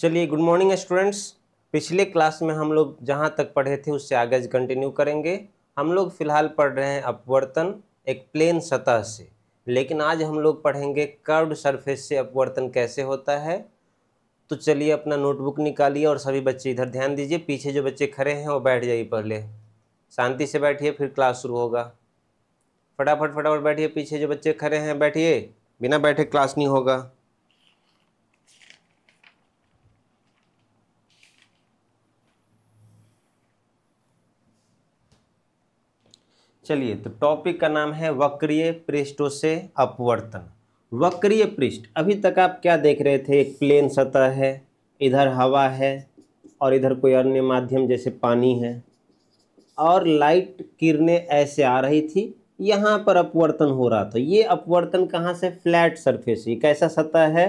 चलिए good morning students पिछले class में हम लोग जहाँ तक पढ़े थे उससे आगे कंटिन्यू करेंगे हम लोग फिलहाल पढ़ रहे हैं अपवर्तन एक प्लेन सतह से लेकिन आज हम लोग पढ़ेंगे कर्व्ड सरफेस से अपवर्तन कैसे होता है तो चलिए अपना नोटबुक निकालिए और सभी बच्चे इधर ध्यान दीजिए पीछे जो बच्चे खड़े हैं वो बैठ जाइए पहले शांति से बैठिए फिर क्लास शुरू होगा फटाफट फटाफट बैठिए पीछे जो बच्चे खड़े हैं बैठिए बिना बैठे क्लास नहीं होगा चलिए तो टॉपिक का नाम है वक्रीय पृष्ठों से अपवर्तन वक्रीय पृष्ठ अभी तक आप क्या देख रहे थे एक प्लेन सतह है इधर हवा है और इधर कोई अन्य माध्यम जैसे पानी है और लाइट किरणें ऐसे आ रही थी यहाँ पर अपवर्तन हो रहा था ये अपवर्तन कहाँ से फ्लैट सरफेस ये कैसा सतह है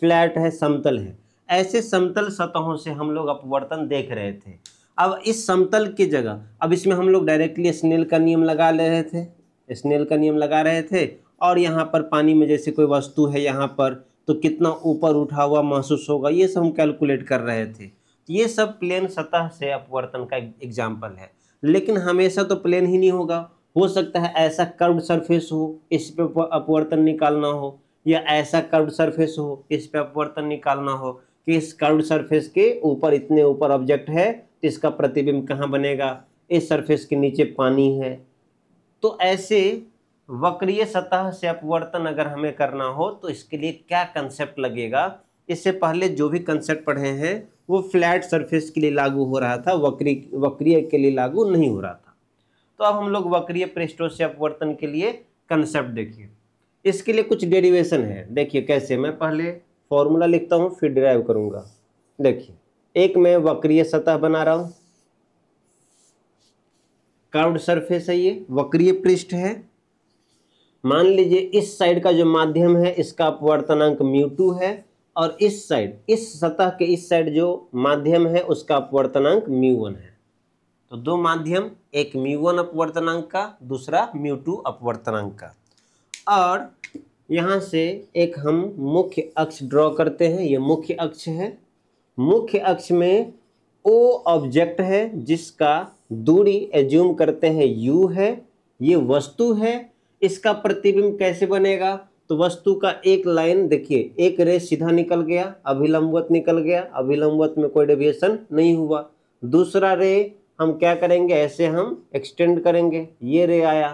फ्लैट है समतल है ऐसे समतल सतहों से हम लोग अपवर्तन देख रहे थे अब इस समतल की जगह अब इसमें हम लोग डायरेक्टली स्नेल का नियम लगा ले रहे थे स्नेल का नियम लगा रहे थे और यहाँ पर पानी में जैसे कोई वस्तु है यहाँ पर तो कितना ऊपर उठा हुआ महसूस होगा ये सब हम कैलकुलेट कर रहे थे ये सब प्लेन सतह से अपवर्तन का एग्जाम्पल है लेकिन हमेशा तो प्लेन ही नहीं होगा हो सकता है ऐसा कर्व सरफेस हो इस पर अपवर्तन निकालना हो या ऐसा कर्व सरफेस हो इस पर अपवर्तन निकालना हो कि इस कर्व सरफेस के ऊपर इतने ऊपर ऑब्जेक्ट है तो इसका प्रतिबिंब कहाँ बनेगा इस सरफेस के नीचे पानी है तो ऐसे वक्रीय सतह से अपवर्तन अगर हमें करना हो तो इसके लिए क्या कंसेप्ट लगेगा इससे पहले जो भी कंसेप्ट पढ़े हैं वो फ्लैट सरफेस के लिए लागू हो रहा था वक्री वक्रीय के लिए लागू नहीं हो रहा था तो अब हम लोग वक्रीय पृष्ठों से अपवर्तन के लिए कंसेप्ट देखिए इसके लिए कुछ डेरिवेशन है देखिए कैसे मैं पहले फॉर्मूला लिखता हूँ फिर ड्राइव करूँगा देखिए एक मैं वक्रीय सतह बना रहा हूं कर्व्ड सरफेस है ये वक्रीय पृष्ठ है मान लीजिए इस साइड का जो माध्यम है इसका अपवर्तनांक म्यू टू है और इस साइड इस सतह के इस साइड जो माध्यम है उसका अपवर्तनांक म्यू वन है तो दो माध्यम एक म्यू वन अपवर्तनांक का दूसरा म्यू टू अपवर्तनांक का और यहां से एक हम मुख्य अक्ष ड्रॉ करते हैं ये मुख्य अक्ष है मुख्य अक्ष में ओ ऑब्जेक्ट है जिसका दूरी एज्यूम करते हैं यू है ये वस्तु है इसका प्रतिबिंब कैसे बनेगा तो वस्तु का एक लाइन देखिए एक रे सीधा निकल गया अभिलंबवत निकल गया अभिलंबवत में कोई डेविएशन नहीं हुआ दूसरा रे हम क्या करेंगे ऐसे हम एक्सटेंड करेंगे ये रे आया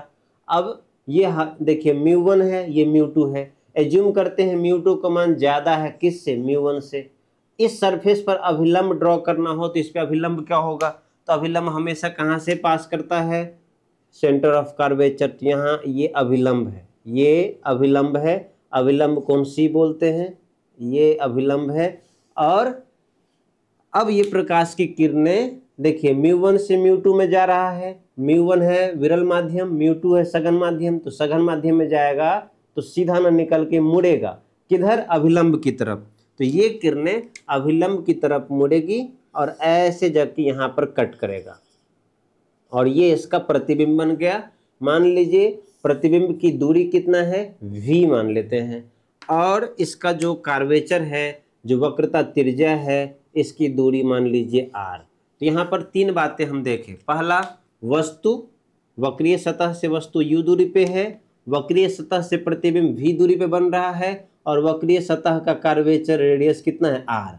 अब ये देखिए म्यू वन है ये म्यू टू है एज्यूम करते हैं म्यू टू का मान ज़्यादा है किस से म्यू वन से इस सरफेस पर अभिलंब ड्रॉ करना हो तो इस पर अभिलंब क्या होगा तो अभिलंब हमेशा कहाँ से पास करता है सेंटर ऑफ कार्वेचर यहाँ ये अभिलंब है ये अभिलंब है अभिलंब कौन सी बोलते हैं ये अभिलंब है और अब ये प्रकाश की किरणें देखिए म्यू वन से म्यू टू में जा रहा है म्यू वन है विरल माध्यम म्यू टू है सघन माध्यम तो सघन माध्यम में जाएगा तो सीधा ना निकल के मुड़ेगा किधर अभिलंब की तरफ तो ये किरणें अभिलंब की तरफ मुड़ेगी और ऐसे जाके यहाँ पर कट करेगा और ये इसका प्रतिबिंब बन गया मान लीजिए प्रतिबिंब की दूरी कितना है वी मान लेते हैं और इसका जो कार्वेचर है जो वक्रता त्रिज्या है इसकी दूरी मान लीजिए आर तो यहाँ पर तीन बातें हम देखें पहला वस्तु वक्रीय सतह से वस्तु यू दूरी पे है वक्रीय सतह से प्रतिबिंब वी दूरी पे बन रहा है और वक्रीय सतह का कार्वेचर रेडियस कितना है आर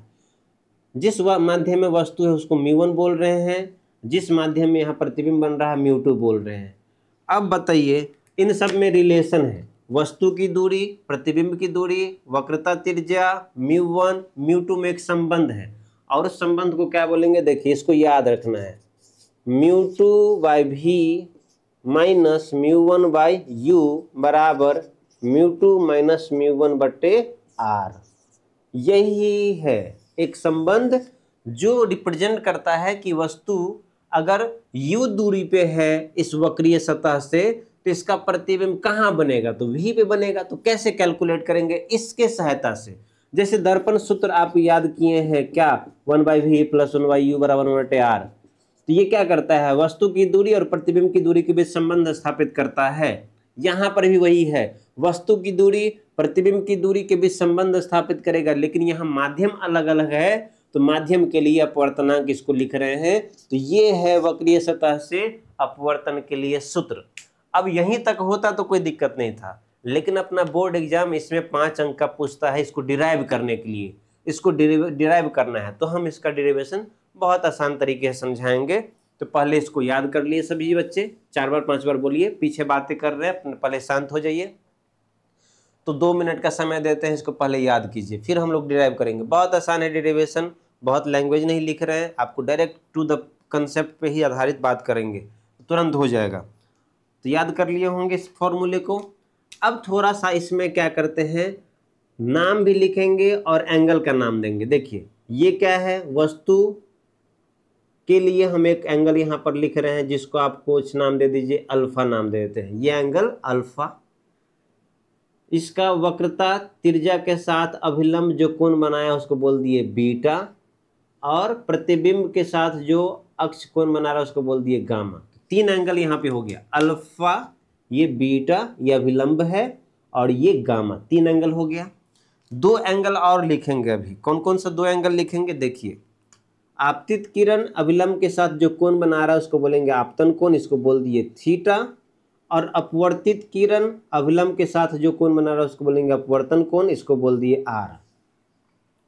जिस माध्यम में वस्तु है उसको म्यू वन बोल रहे हैं जिस माध्यम में यहाँ प्रतिबिंब बन रहा है म्यू टू बोल रहे हैं अब बताइए इन सब में रिलेशन है वस्तु की दूरी प्रतिबिंब की दूरी वक्रता त्रिज्या म्यू वन म्यू टू में एक संबंध है और उस संबंध को क्या बोलेंगे देखिए इसको याद रखना है mu two by V minus mu one by you बराबर mu two minus mu one बट्टे आर यही है एक संबंध जो रिप्रेजेंट करता है कि वस्तु अगर यू दूरी पे है इस वक्रीय सतह से तो इसका प्रतिबिंब कहाँ बनेगा तो वी पे बनेगा तो कैसे कैलकुलेट करेंगे इसके सहायता से जैसे दर्पण सूत्र आप याद किए हैं क्या one by V plus one by you बराबर वन बटे आर तो ये क्या करता है वस्तु की दूरी और प्रतिबिंब की दूरी के बीच संबंध स्थापित करता है यहाँ पर भी वही है वस्तु की दूरी प्रतिबिंब की दूरी के बीच संबंध स्थापित करेगा लेकिन यहाँ माध्यम अलग अलग है तो माध्यम के लिए अपवर्तनांक इसको लिख रहे हैं तो ये है वक्रीय सतह से अपवर्तन के लिए सूत्र अब यहीं तक होता तो कोई दिक्कत नहीं था लेकिन अपना बोर्ड एग्जाम इसमें पाँच अंक का पूछता है इसको डिराइव करने के लिए इसको डिराइव करना है तो हम इसका डिरेवेशन बहुत आसान तरीके से समझाएंगे तो पहले इसको याद कर लिए सभी बच्चे चार बार पांच बार बोलिए पीछे बातें कर रहे हैं पहले शांत हो जाइए तो दो मिनट का समय देते हैं इसको पहले याद कीजिए फिर हम लोग डिराइव करेंगे बहुत आसान है डिरेवेशन बहुत लैंग्वेज नहीं लिख रहे हैं आपको डायरेक्ट टू द कंसेप्ट पे ही आधारित बात करेंगे तुरंत हो जाएगा तो याद कर लिए होंगे इस फॉर्मूले को अब थोड़ा सा इसमें क्या करते हैं नाम भी लिखेंगे और एंगल का नाम देंगे देखिए ये क्या है वस्तु के लिए हम एक एंगल यहाँ पर लिख रहे हैं जिसको आप कुछ नाम दे दीजिए अल्फ़ा नाम दे देते हैं ये एंगल अल्फ़ा इसका वक्रता तिरजा के साथ अभिलंब जो कोण बनाया उसको बोल दिए बीटा और प्रतिबिंब के साथ जो अक्ष कोण बना रहा है उसको बोल दिए गामा तीन एंगल यहाँ पे हो गया अल्फ़ा ये बीटा ये अभिलंब है और ये गामा तीन एंगल हो गया दो एंगल और लिखेंगे अभी कौन कौन सा दो एंगल लिखेंगे देखिए आपतित किरण अभिलंब के साथ जो कोण बना रहा है उसको बोलेंगे आपतन कोण इसको बोल दिए थीटा और अपवर्तित किरण अभिलंब के साथ जो कोण बना रहा है उसको बोलेंगे अपवर्तन कोण इसको बोल दिए आर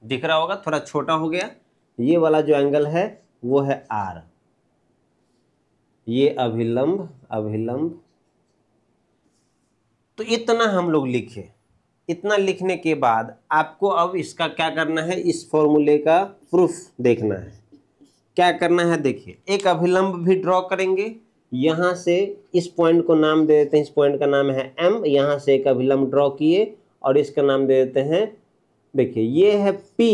दिख रहा होगा थोड़ा छोटा हो गया ये वाला जो एंगल है वो है आर ये अभिलंब अभिलंब तो इतना हम लोग लिखे इतना लिखने के बाद आपको अब इसका क्या करना है इस फॉर्मूले का प्रूफ देखना है क्या करना है देखिए एक अभिलंब भी ड्रॉ करेंगे यहाँ से इस पॉइंट को नाम दे देते हैं इस पॉइंट का नाम है एम यहाँ से एक अभिलंब ड्रॉ किए और इसका नाम दे देते हैं देखिए ये है पी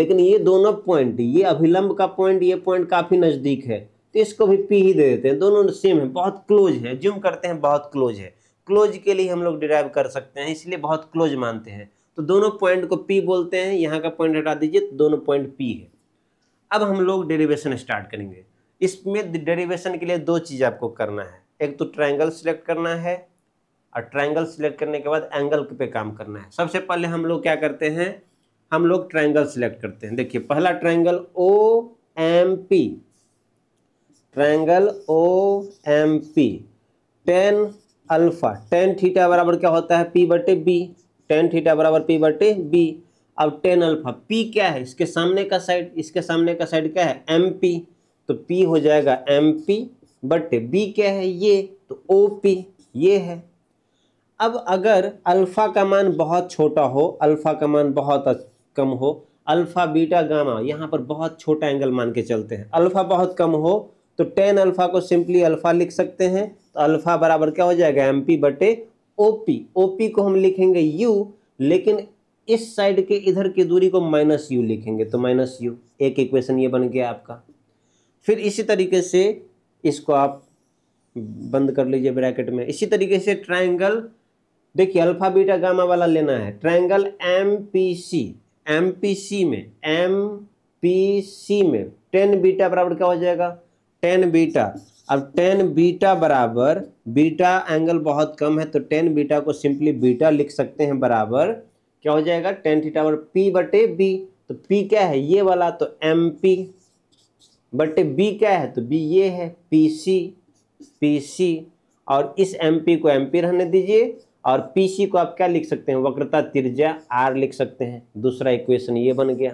लेकिन ये दोनों पॉइंट ये अभिलंब का पॉइंट ये पॉइंट काफ़ी नज़दीक है तो इसको भी पी ही दे देते हैं दोनों सेम है बहुत क्लोज है जूम करते हैं बहुत क्लोज है क्लोज के लिए हम लोग डिराइव कर सकते हैं इसलिए बहुत क्लोज मानते हैं तो दोनों पॉइंट को पी बोलते हैं यहाँ का पॉइंट हटा दीजिए तो दोनों पॉइंट पी है अब हम लोग डेरिवेशन स्टार्ट करेंगे इसमें डेरिवेशन के लिए दो चीज़ आपको करना है एक तो ट्राइंगल सिलेक्ट करना है और ट्राइंगल सिलेक्ट करने के बाद एंगल पे काम करना है सबसे पहले हम लोग क्या करते हैं हम लोग ट्राइंगल सिलेक्ट करते हैं देखिए पहला triangle O M P triangle O M P tan alpha tan theta बराबर क्या होता है पी बटे बी टेन थीटा बराबर पी बटे बी अब टेन अल्फा पी क्या है इसके सामने का साइड इसके सामने का साइड क्या है एम पी तो पी हो जाएगा एम पी बट बी क्या है ये तो ओ पी ये है अब अगर अल्फ़ा का मान बहुत छोटा हो अल्फ़ा का मान बहुत कम हो अल्फ़ा बीटा गामा यहाँ पर बहुत छोटा एंगल मान के चलते हैं अल्फ़ा बहुत कम हो तो टेन अल्फ़ा को सिंपली अल्फ़ा लिख सकते हैं तो अल्फ़ा बराबर क्या हो जाएगा एम पी बटे ओ पी ओ पी को हम लिखेंगे यू लेकिन इस साइड के इधर की दूरी को माइनस यू लिखेंगे तो माइनस यू एक इक्वेशन ये बन गया आपका फिर इसी तरीके से इसको आप बंद कर लीजिए ब्रैकेट में इसी तरीके से ट्राइंगल देखिए अल्फा बीटा गामा वाला लेना है triangle M P C M P C में एम पी सी में टेन बीटा बराबर क्या हो जाएगा टेन बीटा अब टेन बीटा बराबर बीटा एंगल बहुत कम है तो टेन बीटा को सिंपली बीटा लिख सकते हैं बराबर क्या हो जाएगा टेन थीटा बराबर पी बटे बी तो पी क्या है ये वाला तो एम पी बटे बी क्या है तो बी ये है पी सी पी सी और इस एम पी को एम पी रहने दीजिए और पी सी को आप क्या लिख सकते हैं वक्रता तिरजा आर लिख सकते हैं दूसरा इक्वेशन ये बन गया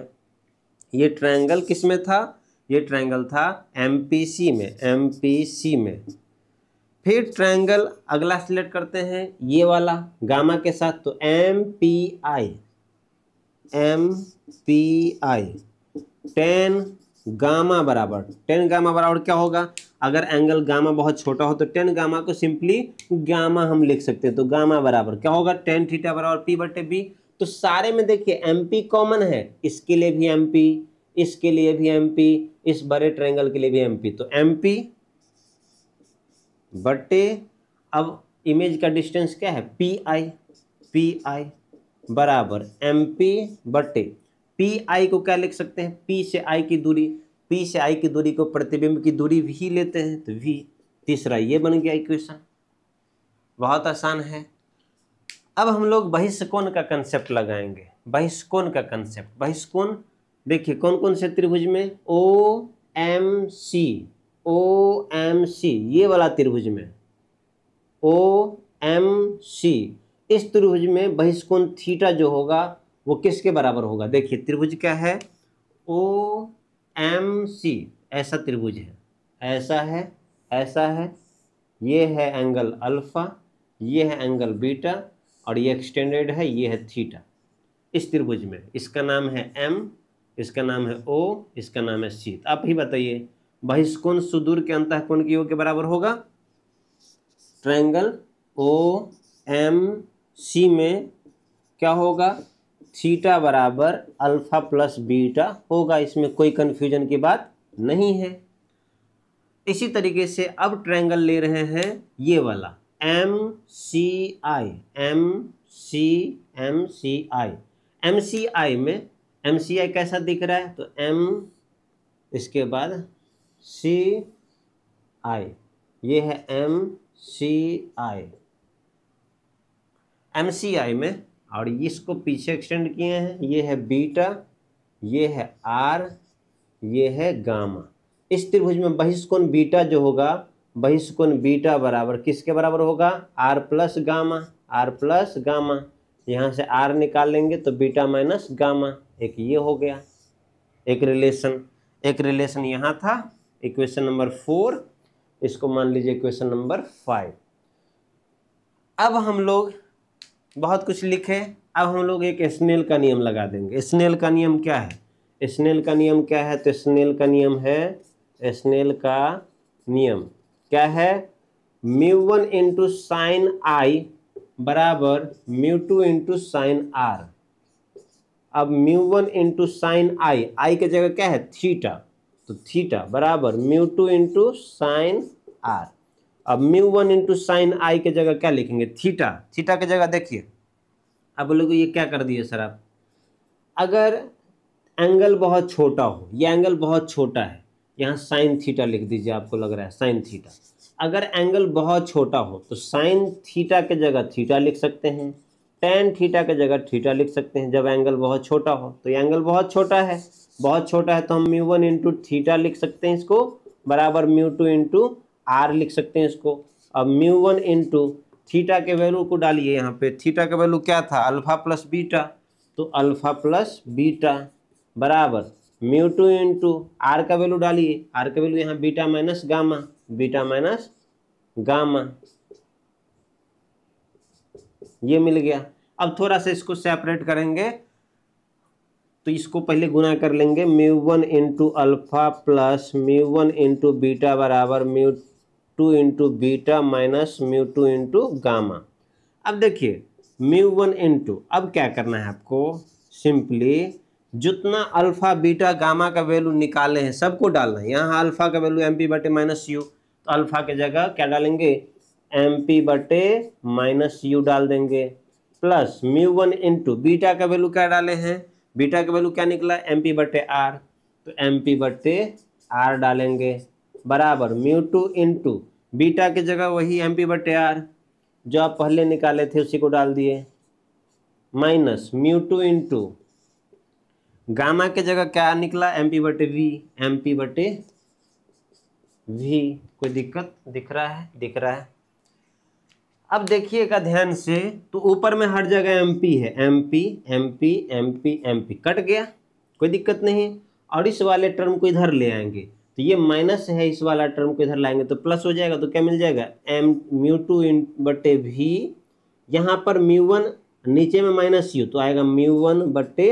ये ट्रायंगल किस में था ये ट्रायंगल था एम पी सी में एम पी सी में फिर ट्रायंगल अगला सिलेक्ट करते हैं ये वाला गामा के साथ तो M P I M P I tan gamma बराबर टेन गामा बराबर क्या होगा अगर एंगल गामा बहुत छोटा हो तो टेन गामा को सिंपली गामा हम लिख सकते हैं तो गामा बराबर क्या होगा टेन थीटा बराबर पी बटे बी तो सारे में देखिए एम पी कॉमन है इसके लिए भी एम पी इसके लिए भी एम पी इस बड़े ट्रायंगल के लिए भी एम पी तो एम पी बटे अब इमेज का डिस्टेंस क्या है पी आई पी आई बराबर एम पी बटे पी आई को क्या लिख सकते हैं पी से आई की दूरी पी से आई की दूरी को प्रतिबिंब की दूरी भी लेते हैं तो वी तीसरा ये बन गया इक्वेशन बहुत आसान है अब हम लोग बहिष्कोण का कंसेप्ट लगाएंगे बहिष्कोण का कंसेप्ट बहिष्कोण देखिए कौन कौन से त्रिभुज में ओ एम सी ओ एम सी ये वाला त्रिभुज में ओ एम सी इस त्रिभुज में बहिष्कोण थीटा जो होगा वो किसके बराबर होगा देखिए त्रिभुज क्या है ओ एम सी ऐसा त्रिभुज है ऐसा है ऐसा है ये है एंगल अल्फ़ा ये है एंगल बीटा और ये एक्सटेंडेड है ये है थीटा इस त्रिभुज में इसका नाम है एम इसका नाम है ओ इसका नाम है सी आप ही बताइए बहिष्कोण सुदूर के अंत कोण की योग के बराबर होगा ट्रायंगल ओ एम सी में क्या होगा थीटा बराबर अल्फा प्लस बीटा होगा इसमें कोई कन्फ्यूजन की बात नहीं है इसी तरीके से अब ट्रायंगल ले रहे हैं ये वाला M C I M C M C I M C I में एम सी आई कैसा दिख रहा है तो एम इसके बाद सी आई ये है M C I M C I में और इसको पीछे एक्सटेंड किए हैं ये है बीटा ये है आर ये है गामा इस त्रिभुज में बहिष्कोण बीटा जो होगा बहिष्कोण बीटा बराबर किसके बराबर होगा are plus gamma R plus gamma यहाँ से आर निकाल लेंगे तो बीटा माइनस गामा एक ये हो गया एक रिलेशन एक रिलेशन यहाँ था इक्वेशन नंबर फोर इसको मान लीजिए इक्वेशन नंबर फाइव अब हम लोग बहुत कुछ लिखे अब हम लोग एक स्नेल का नियम लगा देंगे स्नेल का नियम क्या है स्नेल का नियम क्या है तो स्नेल का नियम है स्नेल का नियम क्या है mu one into sine i बराबर mu two into sine r अब mu one into sine i i की जगह क्या है थीटा तो थीटा बराबर mu two into sine r अब mu one into sine i के जगह क्या लिखेंगे थीटा थीटा के जगह देखिए आप बोलोगे ये क्या कर दिए सर आप अगर एंगल बहुत छोटा हो ये एंगल बहुत छोटा है यहाँ साइन थीटा लिख दीजिए आपको लग रहा है साइन थीटा अगर एंगल बहुत छोटा हो तो साइन थीटा के जगह थीटा लिख सकते हैं टेन थीटा के जगह थीटा लिख सकते हैं जब एंगल बहुत छोटा हो तो ये एंगल बहुत छोटा है बहुत छोटा है तो हम म्यू वन इंटू थीटा लिख सकते हैं इसको बराबर म्यू टू इंटू आर लिख सकते हैं इसको अब म्यू वन इंटू थीटा के वैल्यू को डालिए यहाँ पे थीटा का वैल्यू क्या था अल्फ़ा प्लस बीटा तो अल्फ़ा प्लस बीटा बराबर म्यू टू इंटू आर का वैल्यू डालिए आर का वैल्यू यहाँ beta minus gamma beta minus gamma ये मिल गया अब थोड़ा सा इसको सेपरेट करेंगे तो इसको पहले गुना कर लेंगे mu one into alpha plus mu one into beta बराबर mu two into beta minus mu two into gamma अब देखिए म्यू वन इंटू अब क्या करना है आपको सिंपली जितना अल्फ़ा बीटा गामा का वैल्यू निकाले हैं सबको डालना है यहाँ अल्फ़ा का वैल्यू एम पी बटे माइनस यू तो अल्फ़ा की जगह क्या डालेंगे एम पी बटे माइनस यू डाल देंगे plus mu one into beta का वैल्यू क्या डाले हैं बीटा का वैल्यू क्या निकला एम पी बटे आर तो एम पी बटे आर डालेंगे बराबर mu two into beta की जगह वही एम पी बटे आर जो आप पहले निकाले थे उसी को डाल दिए minus mu two into gamma के जगह क्या निकला एम पी बटे वी एम पी बटे वी कोई दिक्कत दिख रहा है दिख रहा है अब देखिएगा ध्यान से तो ऊपर में हर जगह पी है m m p p m p m p cut गया कोई दिक्कत नहीं और इस वाले टर्म को इधर ले आएंगे तो ये माइनस है इस वाला टर्म को इधर लाएंगे तो प्लस हो जाएगा तो क्या मिल जाएगा एम म्यू टू इन बटे भी यहाँ पर म्यू वन नीचे में माइनस यू तो आएगा म्यू वन बटे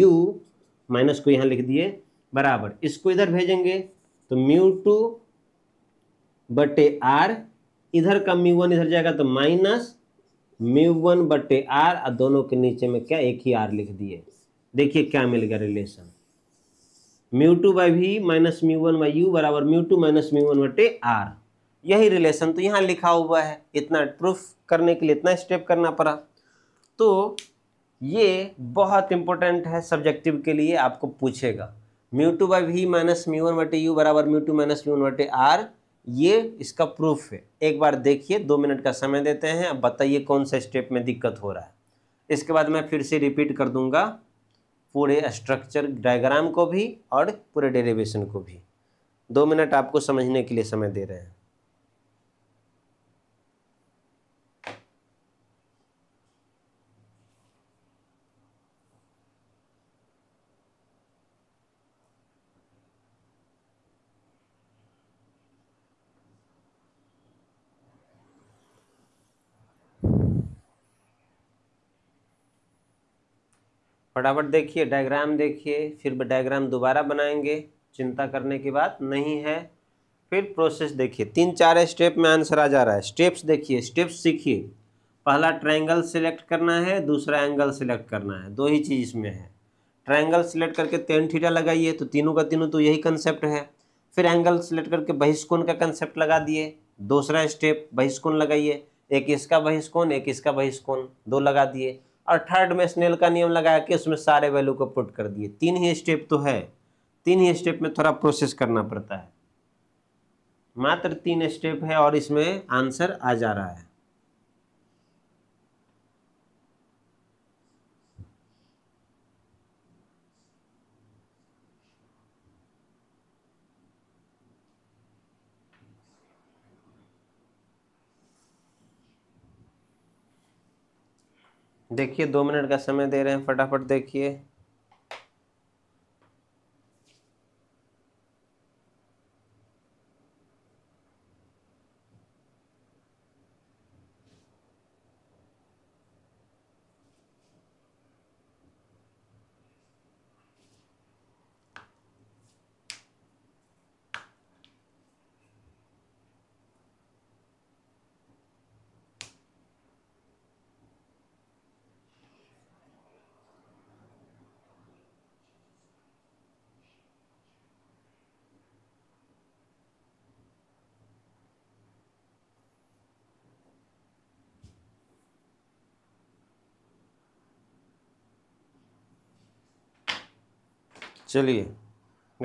यू माइनस को यहाँ लिख दिए बराबर इसको इधर भेजेंगे तो म्यू टू बटे आर इधर का म्यू वन इधर जाएगा तो माइनस म्यू वन बटे आर और दोनों के नीचे में क्या एक ही आर लिख दिए देखिए क्या मिल गया relation mu two by v minus mu one by you बराबर mu two minus mu one बटे आर यही रिलेशन तो यहाँ लिखा हुआ है इतना प्रूफ करने के लिए इतना स्टेप करना पड़ा तो ये बहुत इंपॉर्टेंट है सब्जेक्टिव के लिए आपको पूछेगा mu two by v minus mu one बटे यू बराबर mu two minus mu one बटे आर ये इसका प्रूफ है एक बार देखिए दो मिनट का समय देते हैं अब बताइए कौन सा स्टेप में दिक्कत हो रहा है इसके बाद मैं फिर से रिपीट कर दूंगा पूरे स्ट्रक्चर डायग्राम को भी और पूरे डेरिवेशन को भी दो मिनट आपको समझने के लिए समय दे रहे हैं फटाफट देखिए डायग्राम देखिए फिर डायग्राम दोबारा बनाएंगे चिंता करने की बात नहीं है फिर प्रोसेस देखिए तीन चार स्टेप में आंसर आ जा रहा है स्टेप्स देखिए स्टेप्स सीखिए पहला ट्रायंगल सिलेक्ट करना है दूसरा एंगल सिलेक्ट करना है दो ही चीज़ इसमें है ट्रायंगल सिलेक्ट करके तेन थीटा लगाइए तो तीनों का तीनों तो यही कंसेप्ट है फिर एंगल सिलेक्ट करके बहिष्कोण का कंसेप्ट लगा दिए दूसरा स्टेप बहिष्कोण लगाइए एक इसका बहिष्कोण एक इसका बहिष्कोण दो लगा दिए और थर्ड में स्नेल का नियम लगा के उसमें सारे वैल्यू को पुट कर दिए तीन ही स्टेप तो है तीन ही स्टेप में थोड़ा प्रोसेस करना पड़ता है मात्र तीन स्टेप है और इसमें आंसर आ जा रहा है देखिए दो मिनट का समय दे रहे हैं फटाफट देखिए चलिए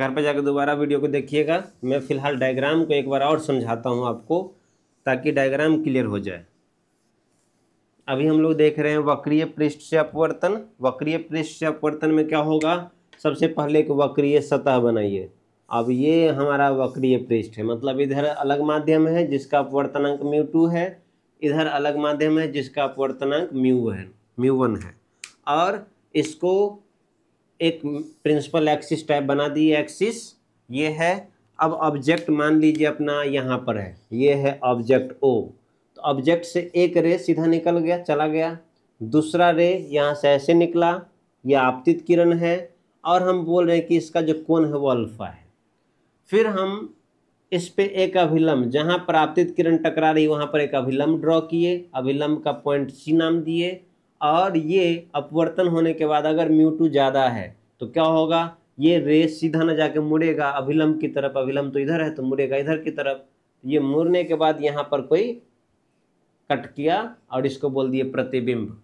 घर पर जाकर दोबारा वीडियो को देखिएगा मैं फ़िलहाल डायग्राम को एक बार और समझाता हूँ आपको ताकि डायग्राम क्लियर हो जाए अभी हम लोग देख रहे हैं वक्रीय पृष्ठ से अपवर्तन वक्रीय पृष्ठ से अपवर्तन में क्या होगा सबसे पहले एक वक्रीय सतह बनाइए अब ये हमारा वक्रीय पृष्ठ है मतलब इधर अलग माध्यम है जिसका अपवर्तनांक म्यू टू है इधर अलग माध्यम है जिसका अपवर्तनांक म्यू है म्यू वन है और इसको एक प्रिंसिपल एक्सिस टाइप बना दी एक्सिस ये है अब ऑब्जेक्ट मान लीजिए अपना यहाँ पर है ये है ऑब्जेक्ट ओ तो ऑब्जेक्ट से एक रे सीधा निकल गया चला गया दूसरा रे यहाँ से ऐसे निकला ये आपतित किरण है और हम बोल रहे हैं कि इसका जो कोण है वो अल्फ़ा है फिर हम इस पे एक अभिलम्ब जहाँ पर आपतित किरण टकरा रही वहाँ पर एक अभिलम्ब ड्रॉ किए अभिलम्ब का पॉइंट सी नाम दिए और ये अपवर्तन होने के बाद अगर म्यू टू ज़्यादा है तो क्या होगा ये रेस सीधा ना जाके मुड़ेगा अभिलम्ब की तरफ अभिलम्ब तो इधर है तो मुड़ेगा इधर की तरफ ये मुड़ने के बाद यहाँ पर कोई कट किया और इसको बोल दिए प्रतिबिंब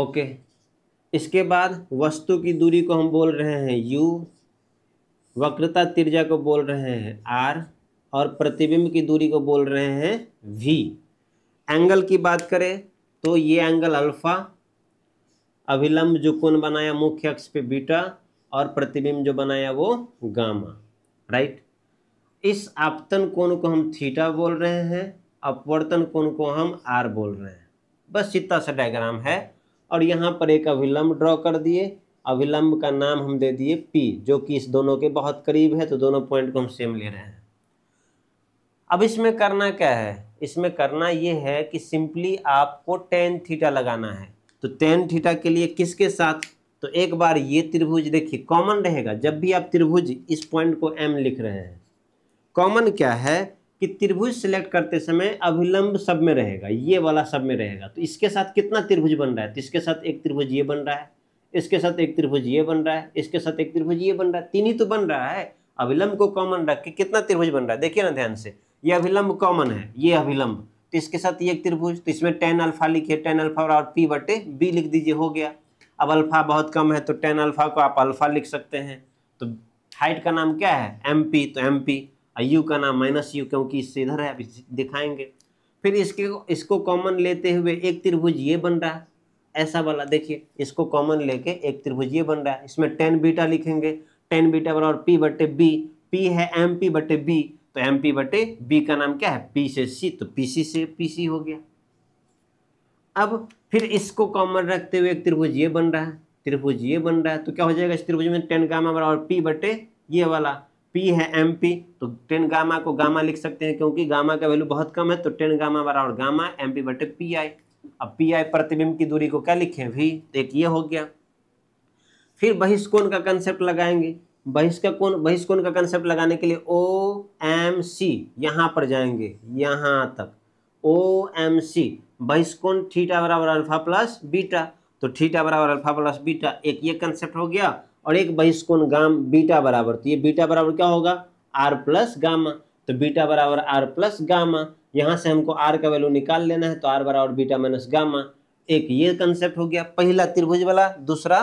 ओके इसके बाद वस्तु की दूरी को हम बोल रहे हैं यू वक्रता तिरजा को बोल रहे हैं आर और प्रतिबिंब की दूरी को बोल रहे हैं वी एंगल की बात करें तो ये एंगल अल्फा अभिलंब जो कोण बनाया मुख्य अक्ष पे बीटा और प्रतिबिंब जो बनाया वो गामा राइट इस आपतन कोण को हम थीटा बोल रहे हैं अपवर्तन कोण को हम आर बोल रहे हैं बस सीता सा डायग्राम है और यहाँ पर एक अभिलंब ड्रॉ कर दिए अभिलंब का नाम हम दे दिए पी जो कि इस दोनों के बहुत करीब है तो दोनों पॉइंट को हम सेम ले रहे हैं अब इसमें करना क्या है इसमें करना ये है कि सिंपली आपको टेन थीटा लगाना है तो टेन थीटा के लिए किसके साथ तो एक बार ये त्रिभुज देखिए कॉमन रहेगा जब भी आप त्रिभुज इस पॉइंट को एम लिख रहे हैं कॉमन क्या है कि त्रिभुज सेलेक्ट करते समय अभिलंब सब में रहेगा ये वाला सब में रहेगा तो इसके साथ कितना त्रिभुज बन रहा है तो इसके साथ एक त्रिभुज ये बन रहा है इसके साथ एक त्रिभुज ये बन रहा है इसके साथ एक त्रिभुज ये बन रहा है तीन ही तो बन रहा है अभिलंब को कॉमन रख के कितना त्रिभुज बन रहा है देखिए ना ध्यान से ये अभिलंब कॉमन है ये अभिलंब तो इसके साथ ये त्रिभुज तो इसमें टेन अल्फा लिखिए टेन अल्फा और पी बटे बी लिख दीजिए हो गया अब अल्फा बहुत कम है तो टेन अल्फा को आप अल्फा लिख सकते हैं तो हाइट का नाम क्या है एम पी तो एम पी और यू का नाम माइनस यू क्योंकि इससे इधर है अब दिखाएंगे फिर इसके इसको कॉमन लेते हुए एक त्रिभुज ये बन रहा है ऐसा वाला देखिए इसको कॉमन लेके एक त्रिभुज ये बन रहा है इसमें टेन बीटा लिखेंगे टेन बीटा बराबर पी बटे बी पी है एम पी बटे बी तो एम पी बटे बी का नाम क्या है पी से सी तो पी सी से पी सी हो गया अब फिर इसको कॉमन रखते हुए एक त्रिभुज ये बन रहा है त्रिभुज ये बन रहा है तो क्या हो जाएगा इस त्रिभुज में टेन गामा बराबर पी बटे ये वाला पी है एम पी तो टेन गामा को गामा लिख सकते हैं क्योंकि गामा का वैल्यू बहुत कम है तो टेन गामा बराबर गामा एम पी बटे पी आई अब पी आई प्रतिबिंब की दूरी को क्या लिखें भी तो एक ये हो गया फिर बहिष्कोण का कंसेप्ट लगाएंगे बहिष्कोण बहिष्कोण का कंसेप्ट लगाने के लिए ओ एम सी यहाँ पर जाएंगे यहाँ तक ओ एम सी बहिष्कोण थीटा बराबर अल्फा प्लस बीटा तो थीटा बराबर अल्फा प्लस बीटा एक ये कंसेप्ट हो गया और एक बहिष्कोण गाम बीटा बराबर तो ये बीटा बराबर क्या होगा आर प्लस गामा तो बीटा बराबर आर प्लस गामा यहाँ से हमको आर का वैल्यू निकाल लेना है तो आर बराबर बीटा माइनस गामा एक ये कंसेप्ट हो गया पहला त्रिभुज वाला दूसरा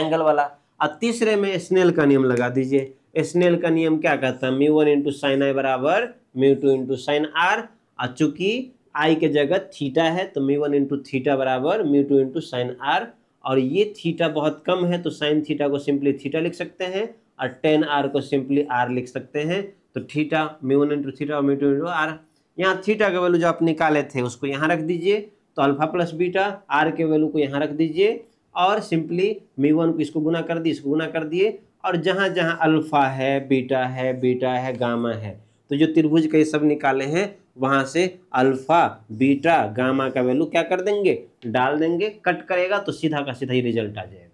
एंगल वाला और तीसरे में स्नेल का नियम लगा दीजिए स्नेल का नियम क्या कहता है mu one into sine i बराबर mu two into sine r और चूंकि आई के जगह थीटा है तो म्यू वन इंटू थीटा बराबर mu two into sine r और ये थीटा बहुत कम है तो साइन थीटा को सिंपली थीटा लिख सकते हैं और टेन आर को सिंपली आर लिख सकते हैं तो theta mu one into theta और म्यू टू इंटू आर यहाँ थीटा का वैल्यू जो आप निकाले थे उसको यहाँ रख दीजिए तो अल्फा प्लस बीटा आर के वैल्यू को यहाँ रख दीजिए और सिंपली मी वन को इसको गुना कर दिए इसको गुना कर दिए और जहाँ जहाँ अल्फ़ा है बीटा है बीटा है गामा है तो जो त्रिभुज के सब निकाले हैं वहाँ से अल्फ़ा बीटा गामा का वैल्यू क्या कर देंगे डाल देंगे कट करेगा तो सीधा का सीधा ही रिजल्ट आ जाएगा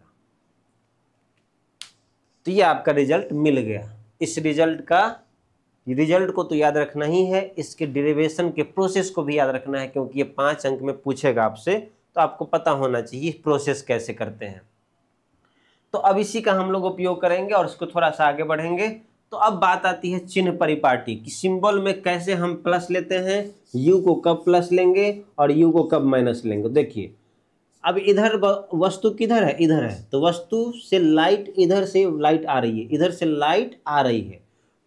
तो ये आपका रिजल्ट मिल गया इस रिजल्ट का रिजल्ट को तो याद रखना ही है इसके डेरिवेशन के प्रोसेस को भी याद रखना है क्योंकि ये पांच अंक में पूछेगा आपसे तो आपको पता होना चाहिए प्रोसेस कैसे करते हैं तो अब इसी का हम लोग उपयोग करेंगे और इसको थोड़ा सा आगे बढ़ेंगे तो अब बात आती है चिन्ह परिपाटी कि सिंबल में कैसे हम प्लस लेते हैं यू को कब प्लस लेंगे और यू को कब माइनस लेंगे देखिए अब इधर वस्तु किधर है इधर है तो वस्तु से लाइट इधर से लाइट आ रही है इधर से लाइट आ रही है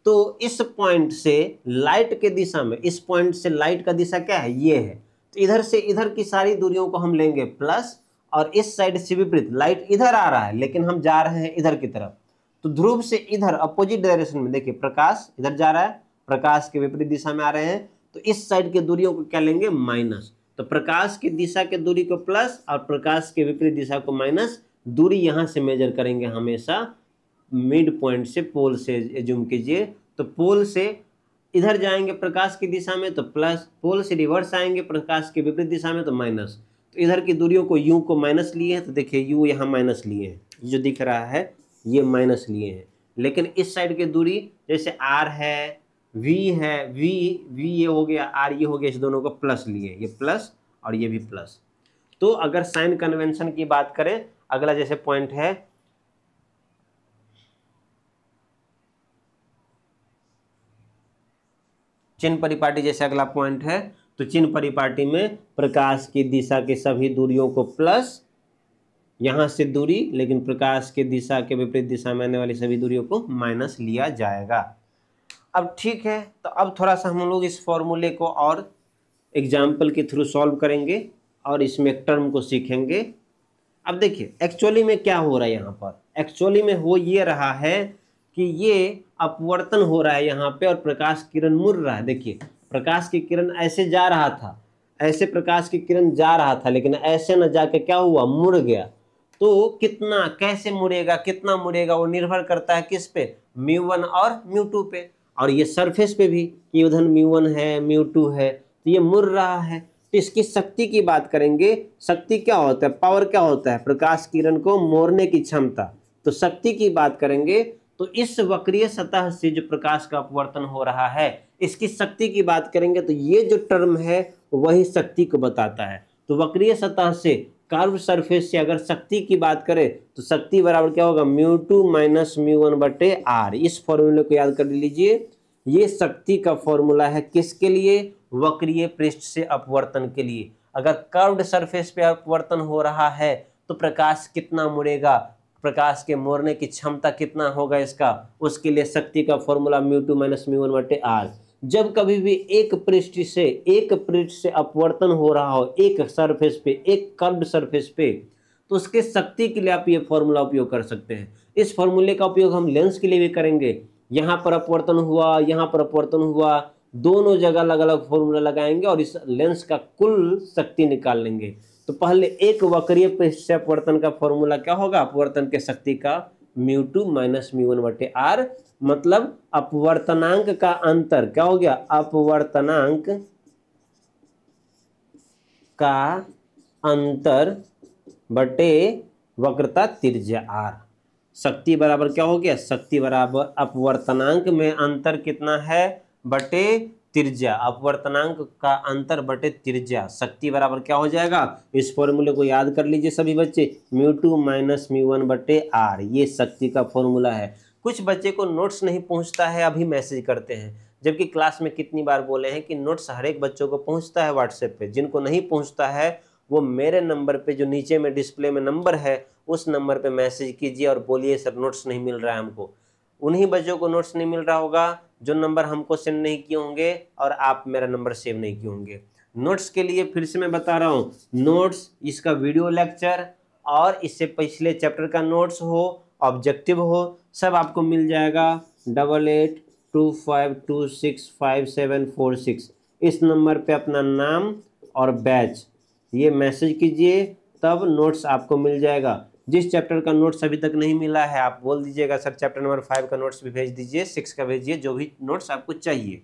तो इस पॉइंट से लाइट के दिशा में इस पॉइंट से लाइट का दिशा क्या है ये है तो इधर से इधर की सारी दूरियों को हम लेंगे प्लस और इस साइड से विपरीत लाइट इधर आ रहा है लेकिन हम जा रहे हैं इधर की तरफ तो ध्रुव से इधर अपोजिट डायरेक्शन में देखिए प्रकाश इधर जा रहा है प्रकाश के विपरीत दिशा में आ रहे हैं तो इस साइड के दूरियों को क्या लेंगे माइनस तो प्रकाश की दिशा के दूरी को प्लस और प्रकाश के विपरीत दिशा को माइनस दूरी यहां से मेजर करेंगे हमेशा मिड पॉइंट से पोल से जूम कीजिए तो पोल से इधर जाएंगे प्रकाश की दिशा में तो प्लस पोल से रिवर्स आएंगे प्रकाश की विपरीत दिशा में तो माइनस तो इधर की दूरियों को यू को माइनस लिए हैं तो देखिए यू यहाँ माइनस लिए हैं जो दिख रहा है ये माइनस लिए हैं लेकिन इस साइड की दूरी जैसे आर है वी है वी वी ये हो गया आर ये हो गया इस दोनों को प्लस लिए ये प्लस और ये भी प्लस तो अगर साइन कन्वेंशन की बात करें अगला जैसे पॉइंट है चिन्ह परिपाटी जैसे अगला पॉइंट है तो चिन्ह परिपाटी में प्रकाश की दिशा के सभी दूरियों को प्लस यहाँ से दूरी लेकिन प्रकाश के दिशा के विपरीत दिशा में आने वाली सभी दूरियों को माइनस लिया जाएगा अब ठीक है तो अब थोड़ा सा हम लोग इस फॉर्मूले को और एग्जाम्पल के थ्रू सॉल्व करेंगे और इसमें एक टर्म को सीखेंगे अब देखिए एक्चुअली में क्या हो रहा है यहाँ पर एक्चुअली में हो ये रहा है कि ये अपवर्तन हो रहा है यहाँ पे और प्रकाश किरण मुड़ रहा है देखिए प्रकाश की किरण ऐसे जा रहा था ऐसे प्रकाश की किरण जा रहा था लेकिन ऐसे न जाके क्या हुआ मुड़ गया तो कितना कैसे मुड़ेगा कितना मुड़ेगा वो निर्भर करता है किस पे म्यू वन और म्यू टू पे और ये सरफेस पे भी कि उधर म्यू वन है म्यू टू है तो ये मुड़ रहा है तो इसकी शक्ति की बात करेंगे शक्ति क्या होता है पावर क्या होता है प्रकाश किरण को मोड़ने की क्षमता तो शक्ति की बात करेंगे तो इस वक्रीय सतह से जो प्रकाश का अपवर्तन हो रहा है इसकी शक्ति की बात करेंगे तो ये जो टर्म है वही शक्ति को बताता है तो वक्रीय सतह से कार्व सरफेस से अगर शक्ति की बात करें तो शक्ति बराबर क्या होगा mu two minus mu one बटे आर इस फॉर्मूले को याद कर लीजिए ये शक्ति का फॉर्मूला है किसके लिए वक्रीय पृष्ठ से अपवर्तन के लिए अगर कर्व्ड सरफेस पे अपवर्तन हो रहा है तो प्रकाश कितना मुड़ेगा प्रकाश के मोड़ने की क्षमता कितना होगा इसका उसके लिए शक्ति का formula mu two minus mu one बटे आर जब कभी भी एक पृष्ठ से एक पृष्ठ से अपवर्तन हो रहा हो एक सरफेस पे एक कर्व्ड सरफेस पे तो उसके शक्ति के लिए आप ये फॉर्मूला उपयोग कर सकते हैं इस फॉर्मूले का उपयोग हम लेंस के लिए भी करेंगे यहाँ पर अपवर्तन हुआ यहाँ पर अपवर्तन हुआ दोनों जगह अलग अलग फॉर्मूला लगाएंगे और इस लेंस का कुल शक्ति निकाल लेंगे तो पहले एक वक्रीय पेशा अपवर्तन का फॉर्मूला क्या होगा अपवर्तन के शक्ति का mu two minus mu one बटे आर मतलब अपवर्तनांक का अंतर क्या हो गया अपवर्तनांक का अंतर बटे वक्रता त्रिज्या आर शक्ति बराबर क्या हो गया शक्ति बराबर अपवर्तनांक में अंतर कितना है बटे त्रिज्या अपवर्तनांक का अंतर बटे त्रिज्या शक्ति बराबर क्या हो जाएगा इस फॉर्मूले को याद कर लीजिए सभी बच्चे mu two minus mu one बटे आर ये शक्ति का फॉर्मूला है कुछ बच्चे को नोट्स नहीं पहुंचता है अभी मैसेज करते हैं जबकि क्लास में कितनी बार बोले हैं कि नोट्स हर एक बच्चों को पहुँचता है व्हाट्सएप पर जिनको नहीं पहुँचता है वो मेरे नंबर पर जो नीचे में डिस्प्ले में नंबर है उस नंबर पर मैसेज कीजिए और बोलिए सर नोट्स नहीं मिल रहा है हमको उन्हीं बच्चों को नोट्स नहीं मिल रहा होगा जो नंबर हमको सेंड नहीं किए होंगे और आप मेरा नंबर सेव नहीं किए होंगे नोट्स के लिए फिर से मैं बता रहा हूँ नोट्स इसका वीडियो लेक्चर और इससे पिछले चैप्टर का नोट्स हो ऑब्जेक्टिव हो सब आपको मिल जाएगा double eight two five two six five seven four six इस नंबर पे अपना नाम और बैच ये मैसेज कीजिए तब नोट्स आपको मिल जाएगा जिस चैप्टर का नोट्स अभी तक नहीं मिला है आप बोल दीजिएगा सर चैप्टर नंबर फाइव का नोट्स भी भेज दीजिए सिक्स का भेजिए जो भी नोट्स आपको चाहिए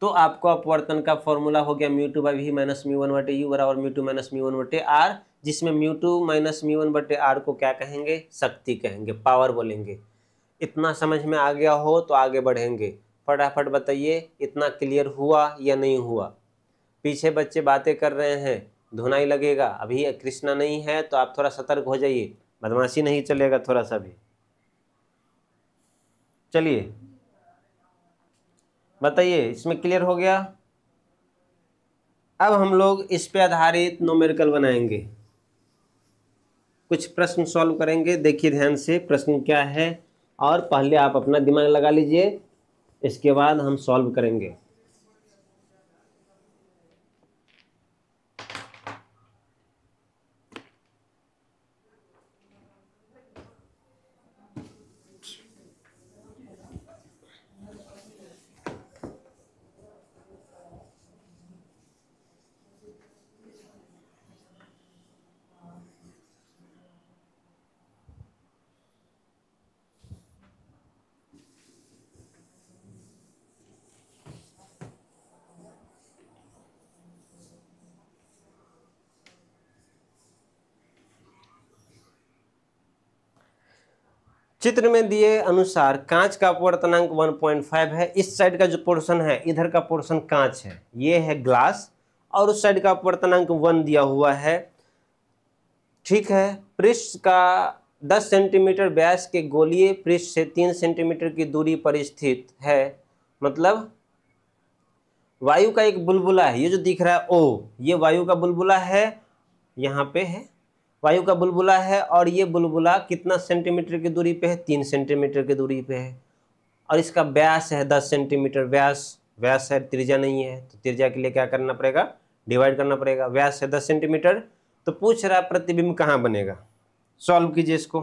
तो आपको अपवर्तन का फॉर्मूला हो गया mu two by v minus mu one बटे यू बराबर mu two minus mu one बटे आर जिसमें mu two minus mu one बटे आर को क्या कहेंगे शक्ति कहेंगे पावर बोलेंगे इतना समझ में आ गया हो तो आगे बढ़ेंगे फटाफट बताइए इतना क्लियर हुआ या नहीं हुआ पीछे बच्चे बातें कर रहे हैं धुनाई ही लगेगा अभी कृष्णा नहीं है तो आप थोड़ा सतर्क हो जाइए बदमाशी नहीं चलेगा थोड़ा सा भी चलिए बताइए इसमें क्लियर हो गया अब हम लोग इस पे आधारित नोमेरिकल बनाएंगे कुछ प्रश्न सॉल्व करेंगे देखिए ध्यान से प्रश्न क्या है और पहले आप अपना दिमाग लगा लीजिए इसके बाद हम सॉल्व करेंगे चित्र में दिए अनुसार कांच का अपवर्तनांक 1.5 है इस साइड का जो पोर्शन है इधर का पोर्शन कांच है ये है ग्लास और उस साइड का अपवर्तनांक वन दिया हुआ है ठीक है पृष्ठ का 10 सेंटीमीटर व्यास के गोलीय पृष्ठ से 3 सेंटीमीटर की दूरी पर स्थित है मतलब वायु का एक बुलबुला है ये जो दिख रहा है ओ ये वायु का बुलबुला है यहाँ पे है वायु का बुलबुला है और ये बुलबुला कितना सेंटीमीटर की दूरी पे है तीन सेंटीमीटर की दूरी पे है और इसका व्यास है दस सेंटीमीटर व्यास व्यास है त्रिज्या नहीं है तो त्रिज्या के लिए क्या करना पड़ेगा डिवाइड करना पड़ेगा व्यास है दस सेंटीमीटर तो पूछ रहा प्रतिबिंब कहाँ बनेगा सॉल्व कीजिए इसको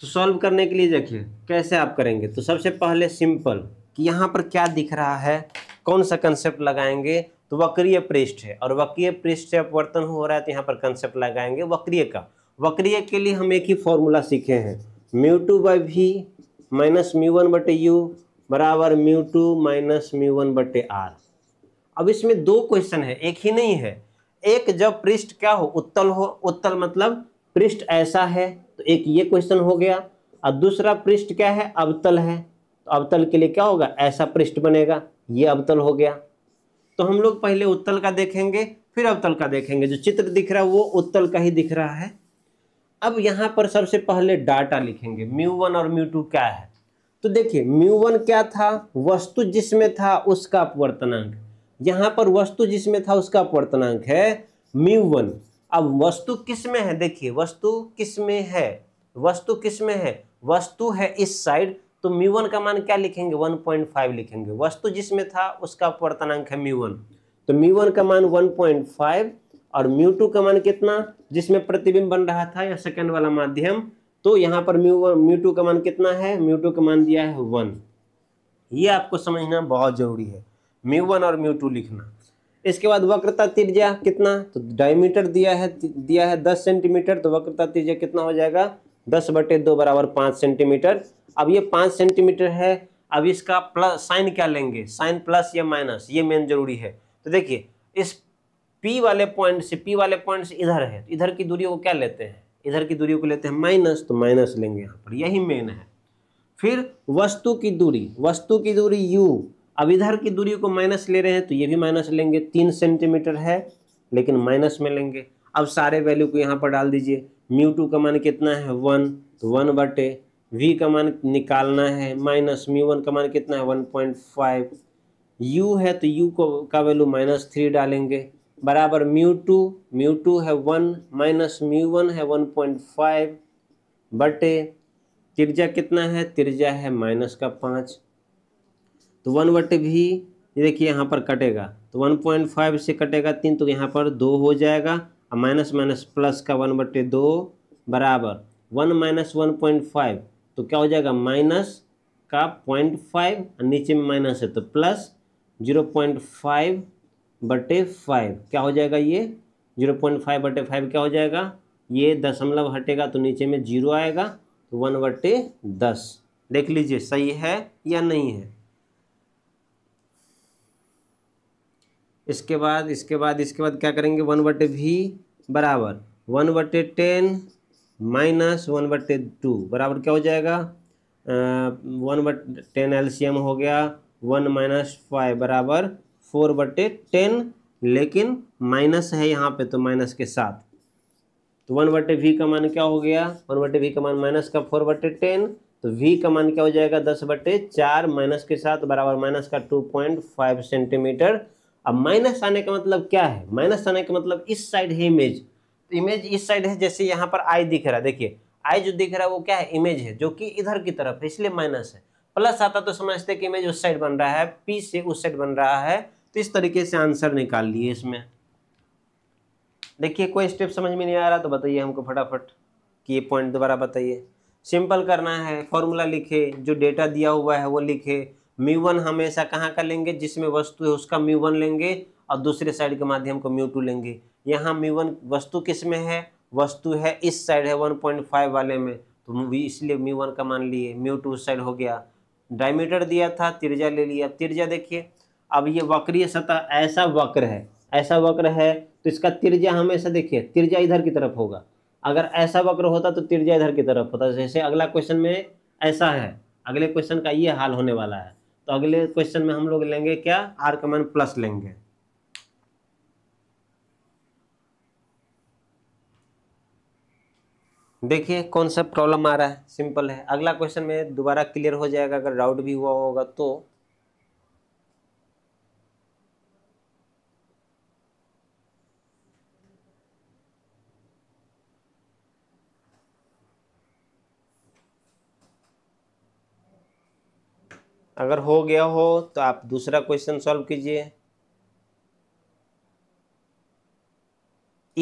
तो सॉल्व करने के लिए देखिए कैसे आप करेंगे तो सबसे पहले सिंपल कि यहाँ पर क्या दिख रहा है कौन सा कंसेप्ट लगाएंगे तो वक्रीय पृष्ठ है और वक्रीय पृष्ठ से अपवर्तन हो रहा है तो यहाँ पर कंसेप्ट लगाएंगे वक्रीय का वक्रीय के लिए हम एक ही फॉर्मूला सीखे हैं mu two by v minus mu one बटे यू बराबर mu two minus mu one बटे आर अब इसमें दो क्वेश्चन है एक ही नहीं है एक जब पृष्ठ क्या हो उत्तल हो उत्तल मतलब पृष्ठ ऐसा है तो एक ये क्वेश्चन हो गया और दूसरा पृष्ठ क्या है अवतल है तो अवतल के लिए क्या होगा ऐसा पृष्ठ बनेगा ये अवतल हो गया तो हम लोग पहले उत्तल का देखेंगे फिर अवतल का देखेंगे जो चित्र दिख रहा है वो उत्तल का ही दिख रहा है अब यहाँ पर सबसे पहले डाटा लिखेंगे म्यू वन और म्यू टू क्या है तो देखिए म्यू वन क्या था वस्तु जिसमें था उसका अपवर्तनांक यहाँ पर वस्तु जिसमें था उसका अपवर्तनांक है म्यू वन अब वस्तु किस में है देखिए वस्तु किस में है वस्तु किस में है वस्तु है इस साइड तो म्यू वन का मान क्या लिखेंगे वन पॉइंट फाइव लिखेंगे वस्तु जिसमें था उसका अपवर्तनांक है म्यू वन तो म्यू वन का मान वन पॉइंट फाइव और म्यू टू का मान कितना जिसमें प्रतिबिंब बन रहा था या सेकेंड वाला माध्यम तो यहाँ पर म्यू वन म्यू टू का मान कितना है म्यू टू का मान दिया है वन ये आपको समझना बहुत जरूरी है म्यू वन और म्यू टू लिखना इसके बाद वक्रता त्रिज्या कितना तो डायमीटर दिया है दिया है दस सेंटीमीटर तो वक्रता त्रिज्या कितना हो जाएगा दस बटे दो बराबर पाँच सेंटीमीटर अब ये पाँच सेंटीमीटर है अब इसका प्लस साइन क्या लेंगे साइन प्लस या माइनस ये मेन जरूरी है तो देखिए इस पी वाले पॉइंट से पी वाले पॉइंट से इधर है तो इधर की दूरी को क्या लेते हैं इधर की दूरी को लेते हैं माइनस तो माइनस लेंगे यहाँ पर यही मेन है फिर वस्तु की दूरी वस्तु की दूरी यू अब इधर की दूरी को माइनस ले रहे हैं तो ये भी माइनस लेंगे तीन सेंटीमीटर है लेकिन माइनस में लेंगे अब सारे वैल्यू को यहाँ पर डाल दीजिए म्यू टू का मान कितना है वन तो वन बटे वी का मान निकालना है माइनस म्यू वन का मान कितना है वन पॉइंट फाइव यू है तो यू को का वैल्यू माइनस थ्री डालेंगे बराबर म्यू टू म्यू टू है वन माइनस म्यू वन है वन पॉइंट फाइव बटे तिरजा कितना है तिरजा है माइनस का पाँच तो वन बटे भी ये देखिए यहाँ पर कटेगा तो वन पॉइंट फाइव से कटेगा तीन तो यहाँ पर दो हो जाएगा और माइनस माइनस प्लस का वन बटे दो बराबर one minus one point five तो क्या हो जाएगा माइनस का पॉइंट फाइव नीचे में माइनस है तो प्लस जीरो पॉइंट फाइव बटे फाइव क्या हो जाएगा ये जीरो पॉइंट फाइव बटे फाइव क्या हो जाएगा ये दशमलव हटेगा तो नीचे में जीरो आएगा तो वन बटे दस देख लीजिए सही है या नहीं है इसके बाद इसके बाद इसके बाद क्या करेंगे वन बटे भी बराबर वन बटे टेन माइनस वन बटे टू बराबर क्या हो जाएगा वन बट टेन एल हो गया वन माइनस फाइव बराबर फोर बटे टेन लेकिन माइनस है यहाँ पे तो माइनस के साथ तो वन बटे वी का मान क्या हो गया वन बटे वी का मान माइनस का फोर बटे टेन तो वी का मान क्या हो जाएगा दस बटे चार माइनस के साथ बराबर माइनस का टू पॉइंट फाइव सेंटीमीटर अब माइनस आने का मतलब क्या है माइनस आने का मतलब इस साइड है इमेज इमेज इस साइड है जैसे यहाँ पर आई दिख रहा है देखिए आई जो दिख रहा है वो क्या है इमेज है जो कि इधर की तरफ है इसलिए माइनस है प्लस आता तो समझते कि इमेज उस साइड बन रहा है पी से उस साइड बन रहा है तो इस तरीके से आंसर निकाल लिए इसमें देखिए कोई स्टेप समझ में नहीं आ रहा तो बताइए हमको फटाफट कि ये पॉइंट दोबारा बताइए सिंपल करना है फॉर्मूला लिखे जो डेटा दिया हुआ है वो लिखे म्यू वन हमेशा कहाँ का लेंगे जिसमें वस्तु है उसका म्यू वन लेंगे और दूसरे साइड के माध्यम को म्यू टू लेंगे यहाँ मी वन वस्तु किस में है वस्तु है इस साइड है वन पॉइंट फाइव वाले में तो इसलिए मी वन का मान लिए म्यू टू साइड हो गया डायमीटर दिया था तिरजा ले लिया तिरजा देखिए अब ये वक्रीय सतह ऐसा वक्र है ऐसा वक्र है तो इसका तिरजा हमेशा देखिए तिरजा इधर की तरफ होगा अगर ऐसा वक्र होता तो तिरजा इधर की तरफ होता जैसे अगला क्वेश्चन में ऐसा है अगले क्वेश्चन का ये हाल होने वाला है तो अगले क्वेश्चन में हम लोग लेंगे क्या आर कमान प्लस लेंगे देखिए कौन सा प्रॉब्लम आ रहा है सिंपल है अगला क्वेश्चन में दोबारा क्लियर हो जाएगा अगर डाउट भी हुआ होगा तो अगर हो गया हो तो आप दूसरा क्वेश्चन सॉल्व कीजिए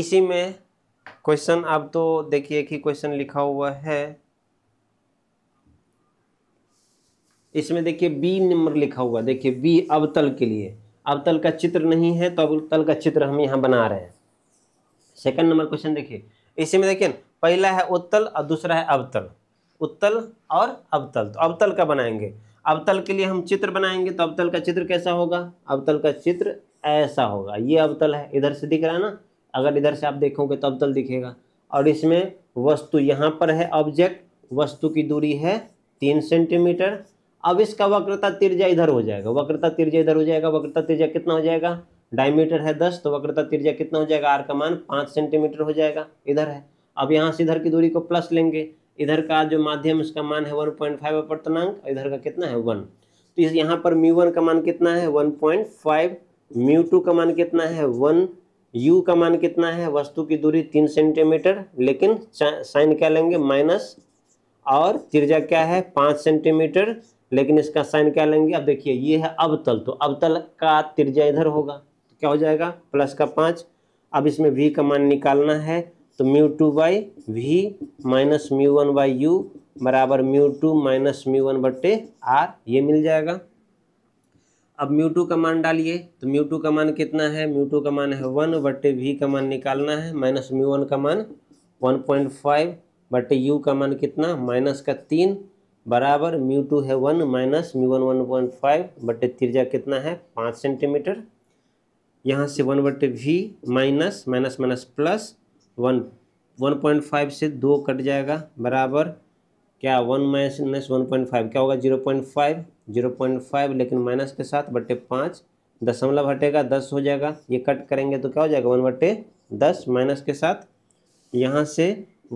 इसी में क्वेश्चन आप तो देखिए कि क्वेश्चन लिखा हुआ है इसमें देखिए बी नंबर लिखा हुआ देखिए बी अवतल के लिए अवतल का चित्र नहीं है तो अवतल का चित्र हम यहाँ बना रहे हैं सेकंड नंबर क्वेश्चन देखिए इसी में देखिए पहला है उत्तल और दूसरा है अवतल उत्तल और अवतल तो अवतल का बनाएंगे अवतल के लिए हम चित्र बनाएंगे तो अवतल का चित्र कैसा होगा अवतल का चित्र ऐसा होगा ये अवतल है इधर से दिख रहा है ना अगर इधर से आप देखोगे तो अवतल दिखेगा और इसमें वस्तु यहाँ पर है ऑब्जेक्ट वस्तु की दूरी है तीन सेंटीमीटर अब इसका वक्रता तिरजा इधर हो जाएगा वक्रता तिरजा इधर हो जाएगा वक्रता तिरजा कितना हो जाएगा डायमीटर है दस तो वक्रता तिरजा कितना हो जाएगा आर का मान पाँच सेंटीमीटर हो जाएगा इधर है अब यहाँ से इधर की दूरी को प्लस लेंगे इधर का जो माध्यम उसका मान है वन पॉइंट फाइव अपवर्तनांक इधर का कितना है वन तो इस यहाँ पर म्यू वन का मान कितना है one point five mu two का मान कितना है वन u का मान कितना है वस्तु की दूरी तीन सेंटीमीटर लेकिन साइन क्या लेंगे माइनस और त्रिज्या क्या है पाँच सेंटीमीटर लेकिन इसका साइन क्या लेंगे अब देखिए ये है अवतल तो अवतल का त्रिज्या इधर होगा तो क्या हो जाएगा प्लस का पाँच अब इसमें v का मान निकालना है तो mu two by v minus mu one by you बराबर mu two minus mu one बट्टे आर ये मिल जाएगा अब म्यू टू का मान डालिए तो म्यू टू का मान कितना है म्यू टू का मान है वन बटे वी का मान निकालना है माइनस म्यू वन का मान वन पॉइंट फाइव बटे यू का मान कितना माइनस का तीन बराबर म्यू टू है one minus mu one one point five बटे त्रिज्या कितना है पाँच सेंटीमीटर यहाँ से वन बटे v minus minus minus plus one one point five से दो कट जाएगा बराबर क्या one minus one point five क्या होगा zero point five zero point five लेकिन माइनस के साथ बटे पाँच दशमलव हटेगा दस हो जाएगा ये कट करेंगे तो क्या हो जाएगा वन बटे दस माइनस के साथ यहाँ से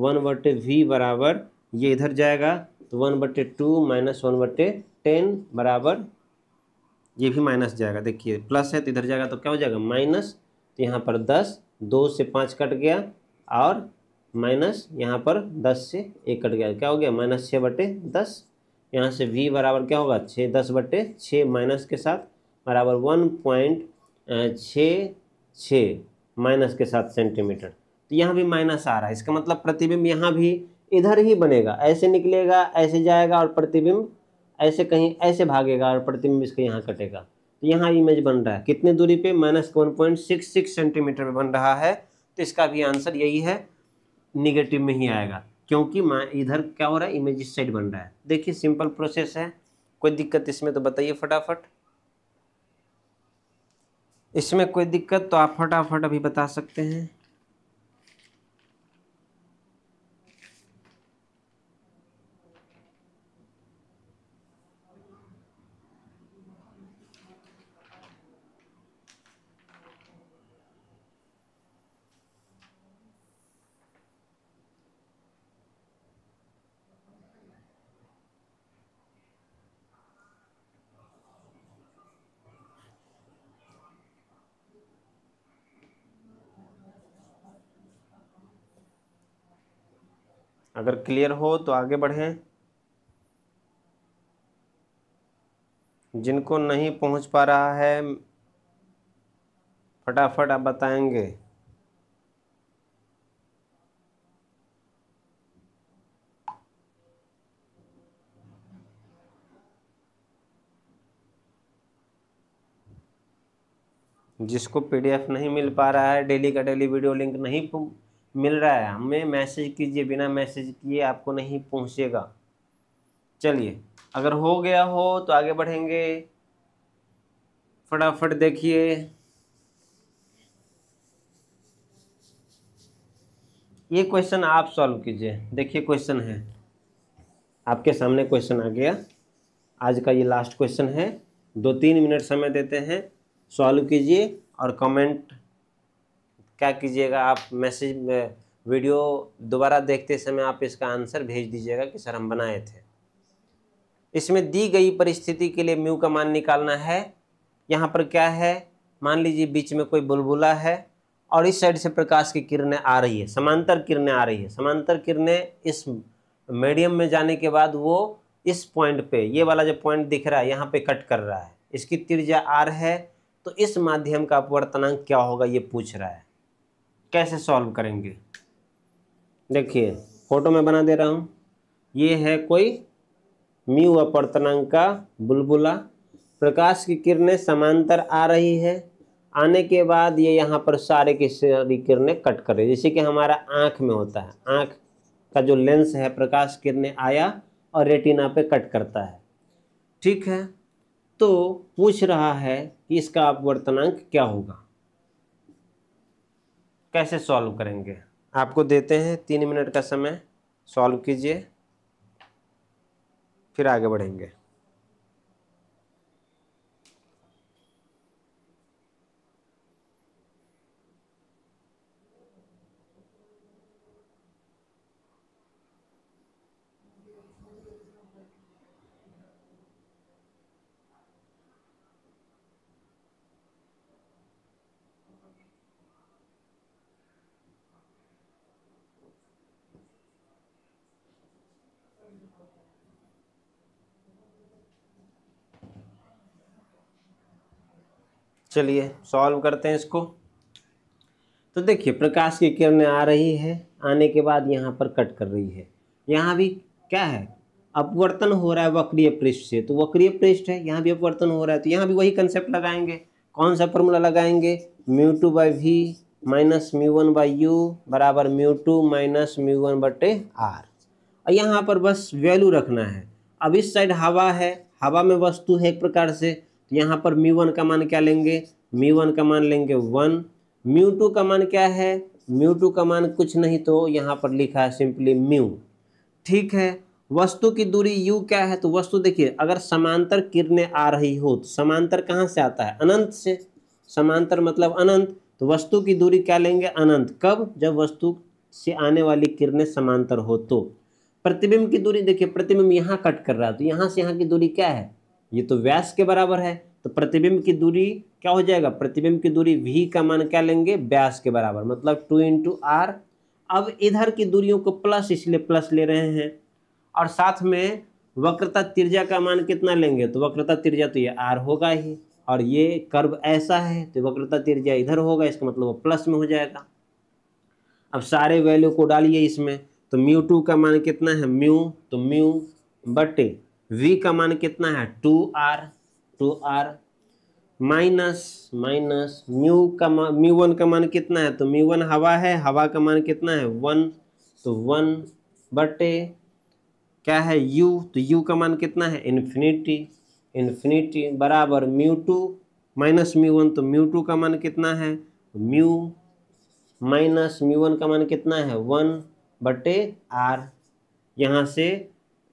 वन बटे वी बराबर ये इधर जाएगा तो वन बटे टू माइनस वन बटे टेन बराबर ये भी माइनस जाएगा देखिए प्लस है तो इधर जाएगा तो क्या हो जाएगा माइनस तो यहाँ पर दस दो से पाँच कट गया और माइनस यहाँ पर दस से एक कट गया क्या हो गया माइनस छः बटे दस यहाँ से वी बराबर क्या होगा छः दस बटे छः माइनस के साथ बराबर वन पॉइंट छः छः माइनस के साथ सेंटीमीटर तो यहाँ भी माइनस आ रहा है इसका मतलब प्रतिबिंब यहाँ भी इधर ही बनेगा ऐसे निकलेगा ऐसे जाएगा और प्रतिबिंब ऐसे कहीं ऐसे भागेगा और प्रतिबिंब इसके यहाँ कटेगा तो यहाँ इमेज बन रहा है कितने दूरी पे minus one point six six centimetre पर बन रहा है तो इसका भी आंसर यही है निगेटिव में ही हम्म। आएगा क्योंकि मैं इधर क्या हो रहा है इमेज इस साइड बन रहा है देखिए सिंपल प्रोसेस है कोई दिक्कत इसमें तो बताइए फटाफट इसमें कोई दिक्कत तो आप फटाफट अभी बता सकते हैं अगर क्लियर हो तो आगे बढ़ें जिनको नहीं पहुंच पा रहा है फटाफट आप बताएंगे जिसको पीडीएफ नहीं मिल पा रहा है डेली का डेली वीडियो लिंक नहीं मिल रहा है हमें मैसेज कीजिए बिना मैसेज किए आपको नहीं पहुंचेगा चलिए अगर हो गया हो तो आगे बढ़ेंगे फटाफट देखिए ये क्वेश्चन आप सॉल्व कीजिए देखिए क्वेश्चन है आपके सामने क्वेश्चन आ गया आज का ये लास्ट क्वेश्चन है दो तीन मिनट समय देते हैं सॉल्व कीजिए और कमेंट क्या कीजिएगा आप मैसेज वीडियो दोबारा देखते समय आप इसका आंसर भेज दीजिएगा कि सर हम बनाए थे इसमें दी गई परिस्थिति के लिए म्यू का मान निकालना है यहाँ पर क्या है मान लीजिए बीच में कोई बुलबुला है और इस साइड से प्रकाश की किरणें आ रही है समांतर किरणें आ रही है समांतर किरणें इस मीडियम में जाने के बाद वो इस पॉइंट पे ये वाला जो पॉइंट दिख रहा है यहाँ पे कट कर रहा है इसकी त्रिज्या आर है तो इस माध्यम का अपवर्तनांक क्या होगा ये पूछ रहा है कैसे सॉल्व करेंगे देखिए फोटो में बना दे रहा हूँ ये है कोई म्यू अपर्तनांग का बुलबुला प्रकाश की किरणें समांतर आ रही है आने के बाद ये यहाँ पर सारे की सारी किरणें कट कर रही है जैसे कि हमारा आँख में होता है आँख का जो लेंस है प्रकाश किरणें आया और रेटिना पे कट करता है ठीक है तो पूछ रहा है कि इसका अपवर्तनांक क्या होगा कैसे सॉल्व करेंगे आपको देते हैं तीन मिनट का समय सॉल्व कीजिए फिर आगे बढ़ेंगे चलिए सॉल्व करते हैं इसको तो देखिए प्रकाश की किरणें आ रही है आने के बाद यहाँ पर कट कर रही है यहाँ भी क्या है अपवर्तन हो रहा है वक्रीय पृष्ठ से तो वक्रीय पृष्ठ है यहाँ भी अपवर्तन हो रहा है तो यहाँ भी वही कंसेप्ट लगाएंगे कौन सा फॉर्मूला लगाएंगे mu two by v minus mu one by you बराबर mu two minus mu one बटे आर और यहाँ पर बस वैल्यू रखना है अब इस साइड हवा है हवा में वस्तु है एक प्रकार से तो यहाँ पर म्यू वन का मान क्या लेंगे म्यू वन का मान लेंगे वन म्यू टू का मान क्या है म्यू टू का मान कुछ नहीं तो यहाँ पर लिखा है सिंपली म्यू ठीक है वस्तु की दूरी यू क्या है तो वस्तु देखिए अगर समांतर किरणें आ रही हो तो समांतर कहाँ से आता है अनंत से समांतर मतलब अनंत तो वस्तु की दूरी क्या लेंगे अनंत कब जब वस्तु से आने वाली किरणें समांतर हो तो प्रतिबिंब की दूरी देखिए प्रतिबिंब यहाँ कट कर रहा है तो यहाँ से यहाँ की दूरी क्या है ये तो व्यास के बराबर है तो प्रतिबिंब की दूरी क्या हो जाएगा प्रतिबिंब की दूरी वी का मान क्या लेंगे व्यास के बराबर मतलब टू इंटू आर अब इधर की दूरियों को प्लस इसलिए प्लस ले रहे हैं और साथ में वक्रता तिरजा का मान कितना लेंगे तो वक्रता तिरजा तो ये आर होगा ही और ये कर्व ऐसा है तो वक्रता तिरजा इधर होगा इसका मतलब वो प्लस में हो जाएगा अब सारे वैल्यू को डालिए इसमें तो म्यू टू का मान कितना है म्यू तो म्यू बटे v का मान कितना है two r two r minus minus mu का म्यू वन का मान कितना है तो म्यू वन हवा है हवा का मान कितना है वन तो वन बटे क्या है u तो u का मान कितना है इन्फिनिटी इन्फिनिटी बराबर mu two minus mu one तो म्यू टू का मान कितना है म्यू माइनस म्यू वन का मान कितना है वन बटे आर यहाँ से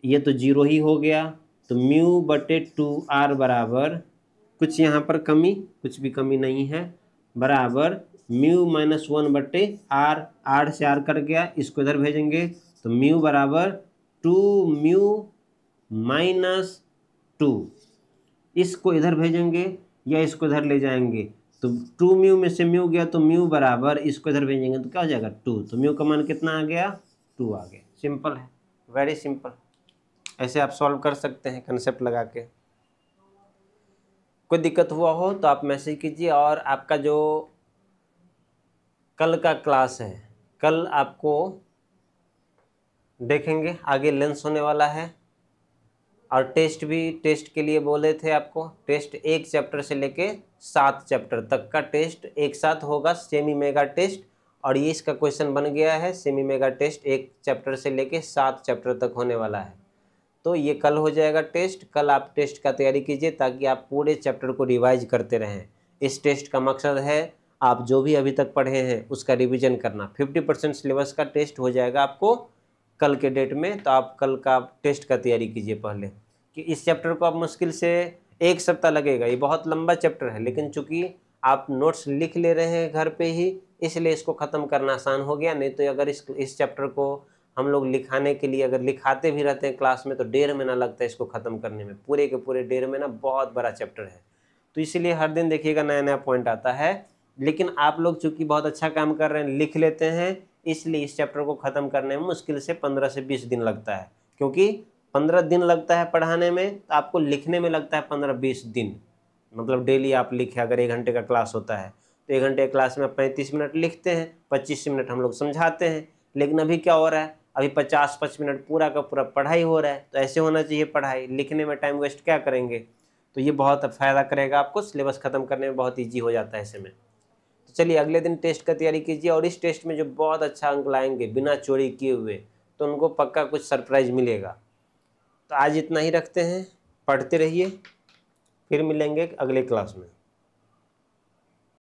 ये तो जीरो ही हो गया तो म्यू बटे टू आर बराबर कुछ यहाँ पर कमी कुछ भी कमी नहीं है बराबर म्यू माइनस वन बटे आर आर से आर कर गया इसको इधर भेजेंगे तो म्यू बराबर टू म्यू माइनस टू इसको इधर भेजेंगे या इसको इधर ले जाएंगे तो टू म्यू में से म्यू गया तो म्यू बराबर इसको इधर भेजेंगे तो क्या हो जाएगा टू तो म्यू का मान कितना आ गया टू आ गया सिंपल है वेरी सिंपल ऐसे आप सॉल्व कर सकते हैं कंसेप्ट लगा के कोई दिक्कत हुआ हो तो आप मैसेज कीजिए और आपका जो कल का क्लास है कल आपको देखेंगे आगे लेंस होने वाला है और टेस्ट भी टेस्ट के लिए बोले थे आपको टेस्ट एक चैप्टर से लेके सात चैप्टर तक का टेस्ट एक साथ होगा सेमी मेगा टेस्ट और ये इसका क्वेश्चन बन गया है सेमी मेगा टेस्ट एक चैप्टर से लेके सात चैप्टर तक होने वाला है तो ये कल हो जाएगा टेस्ट कल आप टेस्ट का तैयारी कीजिए ताकि आप पूरे चैप्टर को रिवाइज करते रहें इस टेस्ट का मकसद है आप जो भी अभी तक पढ़े हैं उसका रिवीजन करना 50 परसेंट सिलेबस का टेस्ट हो जाएगा आपको कल के डेट में तो आप कल का टेस्ट का तैयारी कीजिए पहले कि इस चैप्टर को आप मुश्किल से एक सप्ताह लगेगा ये बहुत लंबा चैप्टर है लेकिन चूँकि आप नोट्स लिख ले रहे हैं घर पे ही इसलिए इसको ख़त्म करना आसान हो गया नहीं तो अगर इस इस चैप्टर को हम लोग लिखाने के लिए अगर लिखाते भी रहते हैं क्लास में तो डेढ़ महीना लगता है इसको ख़त्म करने में पूरे के पूरे डेढ़ महीना बहुत बड़ा चैप्टर है तो इसीलिए हर दिन देखिएगा नया नया पॉइंट आता है लेकिन आप लोग चूँकि बहुत अच्छा काम कर रहे हैं लिख लेते हैं इसलिए इस चैप्टर को ख़त्म करने में मुश्किल से पंद्रह से बीस दिन लगता है क्योंकि पंद्रह दिन लगता है पढ़ाने में तो आपको लिखने में लगता है पंद्रह बीस दिन मतलब डेली आप लिखे अगर एक घंटे का क्लास होता है तो एक घंटे क्लास में आप पैंतीस मिनट लिखते हैं पच्चीस मिनट हम लोग समझाते हैं लेकिन अभी क्या हो रहा है अभी पचास पच मिनट पूरा का पूरा पढ़ाई हो रहा है तो ऐसे होना चाहिए पढ़ाई लिखने में टाइम वेस्ट क्या करेंगे तो ये बहुत फ़ायदा करेगा आपको सिलेबस ख़त्म करने में बहुत ईजी हो जाता है ऐसे में तो चलिए अगले दिन टेस्ट का तैयारी कीजिए और इस टेस्ट में जो बहुत अच्छा अंक लाएंगे बिना चोरी किए हुए तो उनको पक्का कुछ सरप्राइज मिलेगा तो आज इतना ही रखते हैं पढ़ते रहिए फिर मिलेंगे अगले क्लास में